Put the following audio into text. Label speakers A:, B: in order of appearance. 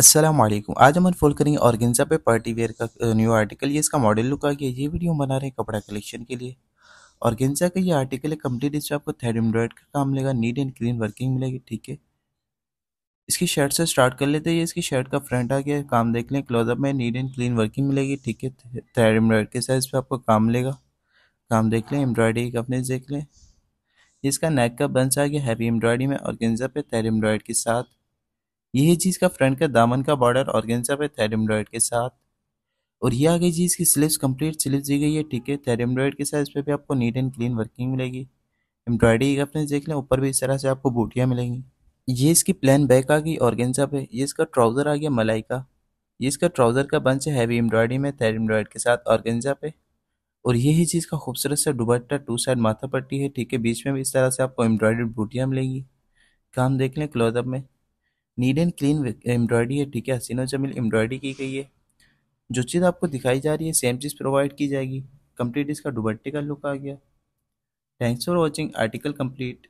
A: असलम आज हम अनफोल्ड करेंगे ऑर्गेन्जा पे पार्टी वेयर का न्यू आर्टिकल ये इसका मॉडल लुक आ गया ये वीडियो बना रहे हैं कपड़ा कलेक्शन के लिए ऑर्गेन्जा का ये आर्टिकल है कम्प्लीट पर आपको थ्रेड एम्ब्रॉयड का काम मिलेगा नीट एंड क्लीन वर्किंग मिलेगी ठीक है इसकी शर्ट से स्टार्ट कर लेते हैं ये इसकी शर्ट का फ्रंट आ गया काम देख लें क्लोजअप में नीट एंड क्लीन वर्किंग मिलेगी ठीक है थ्रेड एम्ब्रॉयड के साइज पर आपको काम मिलेगा काम देख लें एम्ब्रॉयडरी का अपने देख लें इसका नेक का बंस आ गया हैवी एम्ब्रॉयडरी में ऑर्गेन्जा पे थ्रेड एम्ब्रॉयड के साथ यही चीज़ का फ्रंट का दामन का बॉर्डर ऑर्गेन्जा पे थेरेमडॉइड के साथ और ये आ गई की स्लिप्स कंप्लीट स्लिप्स दी गई है ठीक है थेरेमडॉइड के साथ इस पर भी आपको नीट एंड क्लीन वर्किंग मिलेगी एम्ब्रॉयडरी का अपने देख लें ऊपर भी इस तरह से आपको बूटियाँ मिलेंगी ये इसकी प्लान बैक आ गई ऑर्गेन्जा पे ये इसका ट्राउज़र आ गया मलाई का ये इसका ट्राउज़र का बंच है हैवी एम्ब्रॉयडरी में एम्ब्रॉयड के साथ ऑर्गेंजा पे और यही चीज़ का खूबसूरत सा दुबट्टा टू साइड माथा पट्टी है ठीक है बीच में भी इस तरह से आपको एम्ब्रॉयडर्ड बूटियाँ मिलेंगी काम देख लें क्लोजअप में नीड एंड क्लीन एम्ब्रॉयडरी है ठीक है हसीनो जमील एम्ब्रॉयडरी की गई है जो चीज़ आपको दिखाई जा रही है सेम चीज़ प्रोवाइड की जाएगी कंप्लीट इसका दुबट्टे का लुक आ गया thanks for watching article complete